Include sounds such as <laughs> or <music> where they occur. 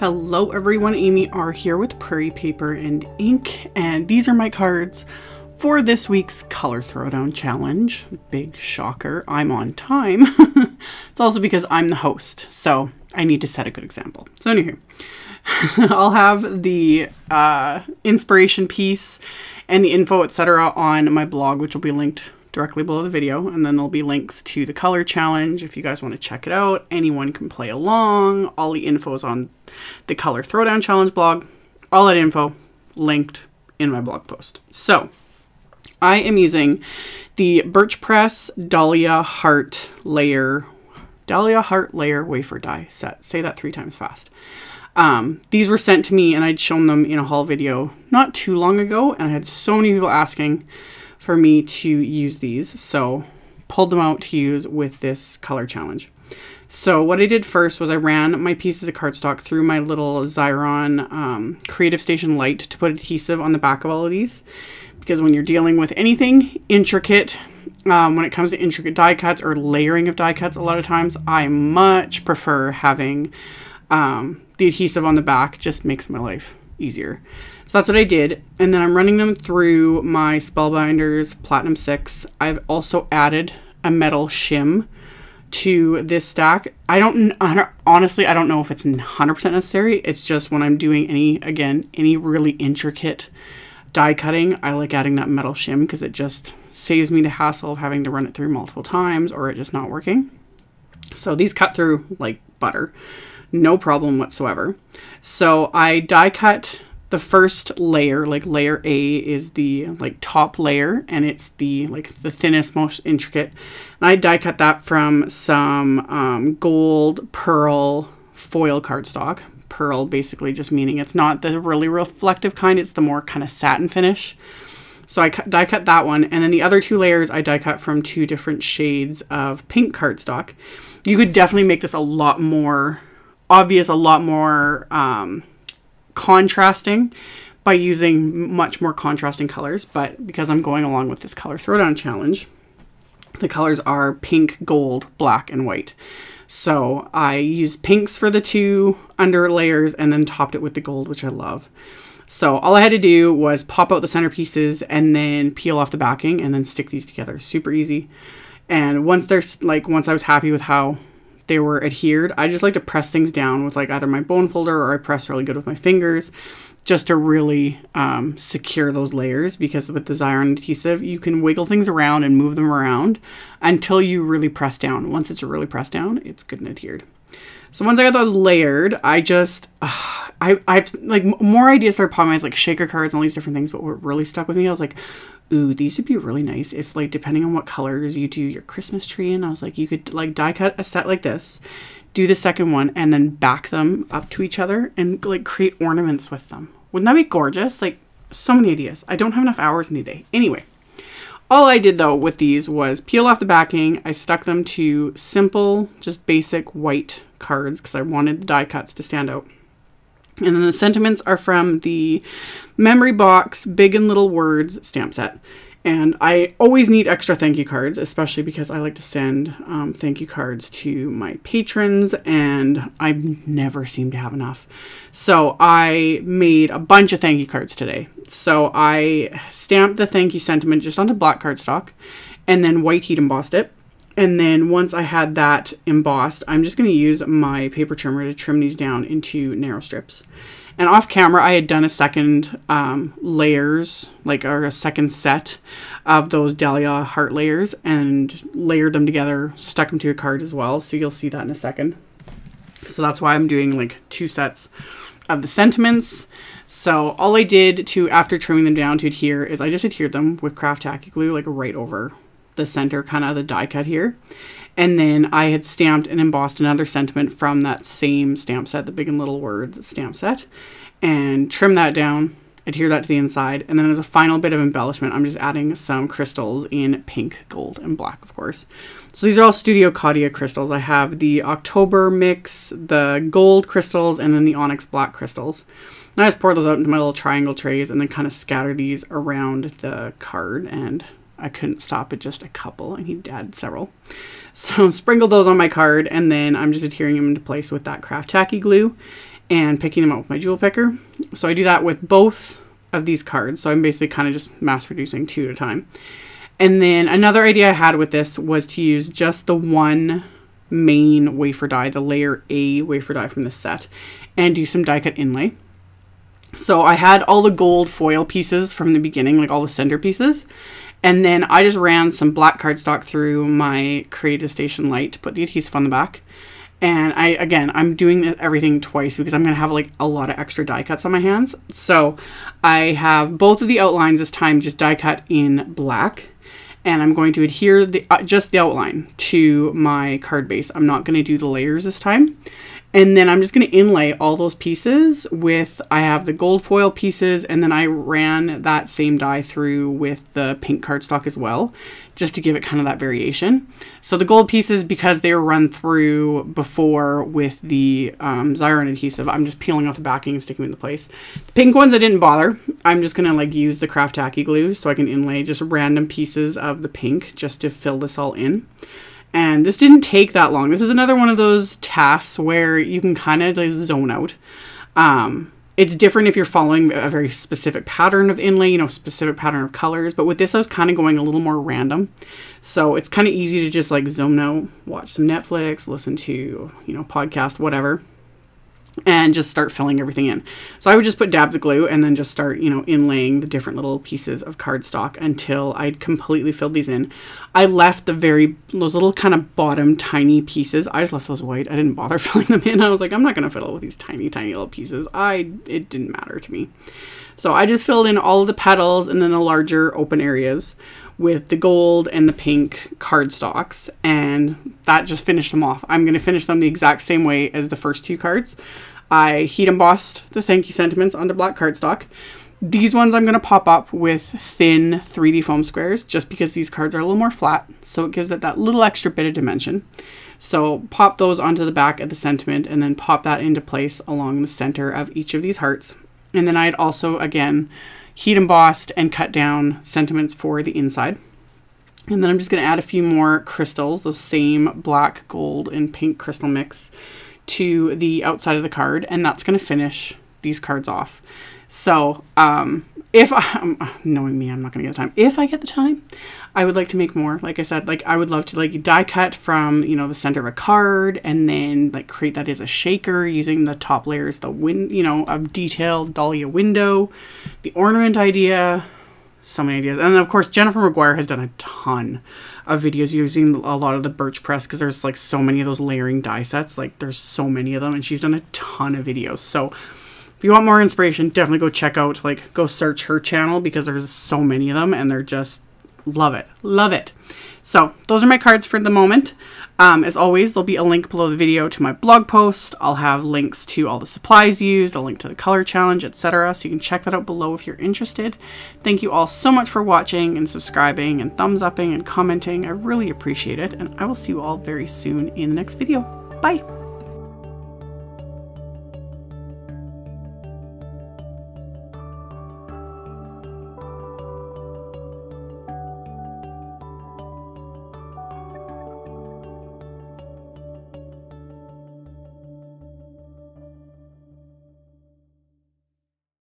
Hello everyone, Amy R here with Prairie Paper and Ink, and these are my cards for this week's Color Throwdown Challenge. Big shocker, I'm on time. <laughs> it's also because I'm the host, so I need to set a good example. So anywho, <laughs> I'll have the uh, inspiration piece and the info, etc. on my blog, which will be linked directly below the video. And then there'll be links to the color challenge if you guys want to check it out. Anyone can play along. All the info is on the color throwdown challenge blog. All that info linked in my blog post. So I am using the Birch Press Dahlia Heart Layer, Dahlia Heart Layer Wafer Die Set. Say that three times fast. Um, these were sent to me and I'd shown them in a haul video not too long ago and I had so many people asking for me to use these. So pulled them out to use with this color challenge. So what I did first was I ran my pieces of cardstock through my little Xyron um, Creative Station light to put adhesive on the back of all of these. Because when you're dealing with anything intricate, um, when it comes to intricate die cuts or layering of die cuts, a lot of times I much prefer having um, the adhesive on the back, just makes my life easier. So that's what I did. And then I'm running them through my Spellbinders Platinum 6. I've also added a metal shim to this stack. I don't, honestly, I don't know if it's 100% necessary. It's just when I'm doing any, again, any really intricate die cutting, I like adding that metal shim because it just saves me the hassle of having to run it through multiple times or it just not working. So these cut through like butter, no problem whatsoever. So I die cut the first layer, like layer A, is the like top layer, and it's the like the thinnest, most intricate. And I die cut that from some um, gold pearl foil cardstock. Pearl basically just meaning it's not the really reflective kind; it's the more kind of satin finish. So I die cut that one, and then the other two layers I die cut from two different shades of pink cardstock. You could definitely make this a lot more obvious, a lot more. Um, contrasting by using much more contrasting colors, but because I'm going along with this color throwdown challenge, the colors are pink, gold, black, and white. So I use pinks for the two under layers and then topped it with the gold, which I love. So all I had to do was pop out the centerpieces and then peel off the backing and then stick these together. Super easy. And once they're like, once I was happy with how they were adhered. I just like to press things down with like either my bone folder or I press really good with my fingers just to really um, secure those layers because with the iron adhesive, you can wiggle things around and move them around until you really press down. Once it's really pressed down, it's good and adhered. So once I got those layered, I just, uh, I, I've like more ideas started popping. I was like shaker cards and all these different things, but what really stuck with me, I was like, ooh, these would be really nice if like depending on what colors you do your Christmas tree in. I was like, you could like die cut a set like this, do the second one, and then back them up to each other and like create ornaments with them. Wouldn't that be gorgeous? Like so many ideas. I don't have enough hours in the day. Anyway, all I did though with these was peel off the backing. I stuck them to simple, just basic white cards because I wanted the die cuts to stand out. And then the sentiments are from the memory box Big and Little Words stamp set. And I always need extra thank you cards, especially because I like to send um, thank you cards to my patrons, and I never seem to have enough. So I made a bunch of thank you cards today. So I stamped the thank you sentiment just onto black cardstock and then white heat embossed it. And then once I had that embossed, I'm just going to use my paper trimmer to trim these down into narrow strips. And off camera, I had done a second um, layers, like or a second set of those Dahlia heart layers and layered them together, stuck them to a card as well. So you'll see that in a second. So that's why I'm doing like two sets of the sentiments. So all I did to after trimming them down to adhere is I just adhered them with craft tacky glue like right over the center, kind of the die cut here. And then I had stamped and embossed another sentiment from that same stamp set, the Big and Little Words stamp set, and trim that down, adhere that to the inside. And then as a final bit of embellishment, I'm just adding some crystals in pink, gold, and black, of course. So these are all Studio Cadia crystals. I have the October mix, the gold crystals, and then the onyx black crystals. And I just pour those out into my little triangle trays and then kind of scatter these around the card and I couldn't stop at just a couple, and he had several. <laughs> So sprinkled those on my card, and then I'm just adhering them into place with that craft tacky glue and picking them up with my jewel picker. So I do that with both of these cards. So I'm basically kind of just mass producing two at a time. And then another idea I had with this was to use just the one main wafer die, the layer A wafer die from the set, and do some die cut inlay. So I had all the gold foil pieces from the beginning, like all the center pieces, and then I just ran some black cardstock through my Creative Station light to put the adhesive on the back. And I, again, I'm doing everything twice because I'm going to have like a lot of extra die cuts on my hands. So I have both of the outlines this time just die cut in black. And I'm going to adhere the uh, just the outline to my card base. I'm not going to do the layers this time. And then I'm just going to inlay all those pieces with, I have the gold foil pieces, and then I ran that same die through with the pink cardstock as well, just to give it kind of that variation. So the gold pieces, because they were run through before with the um, adhesive, I'm just peeling off the backing and sticking them into place. The pink ones, I didn't bother. I'm just going to like use the Craft Tacky glue so I can inlay just random pieces of the pink just to fill this all in. And this didn't take that long. This is another one of those tasks where you can kind of like zone out. Um, it's different if you're following a very specific pattern of inlay, you know, specific pattern of colors. But with this, I was kind of going a little more random. So it's kind of easy to just like zone out, watch some Netflix, listen to, you know, podcast, whatever and just start filling everything in. So I would just put dabs of glue and then just start, you know, inlaying the different little pieces of cardstock until I'd completely filled these in. I left the very, those little kind of bottom tiny pieces. I just left those white. I didn't bother <laughs> filling them in. I was like, I'm not going to fiddle with these tiny, tiny little pieces. I, it didn't matter to me. So I just filled in all the petals and then the larger open areas with the gold and the pink cardstocks and that just finished them off. I'm going to finish them the exact same way as the first two cards. I heat embossed the thank you sentiments onto black cardstock. These ones I'm going to pop up with thin 3D foam squares just because these cards are a little more flat. So it gives it that little extra bit of dimension. So pop those onto the back of the sentiment and then pop that into place along the center of each of these hearts and then I'd also, again, heat embossed and cut down sentiments for the inside. And then I'm just going to add a few more crystals, those same black, gold, and pink crystal mix to the outside of the card. And that's going to finish these cards off. So um, if I'm um, knowing me, I'm not going to get the time. If I get the time, I would like to make more. Like I said, like I would love to like die cut from, you know, the center of a card and then like create that as a shaker using the top layers, the wind, you know, a detailed Dahlia window, the ornament idea, so many ideas. And of course, Jennifer McGuire has done a ton of videos using a lot of the birch press because there's like so many of those layering die sets. Like there's so many of them and she's done a ton of videos. So if you want more inspiration, definitely go check out, like, go search her channel because there's so many of them and they're just love it. Love it. So, those are my cards for the moment. Um, as always, there'll be a link below the video to my blog post. I'll have links to all the supplies used, a link to the color challenge, etc. So you can check that out below if you're interested. Thank you all so much for watching and subscribing and thumbs upping and commenting. I really appreciate it. And I will see you all very soon in the next video. Bye.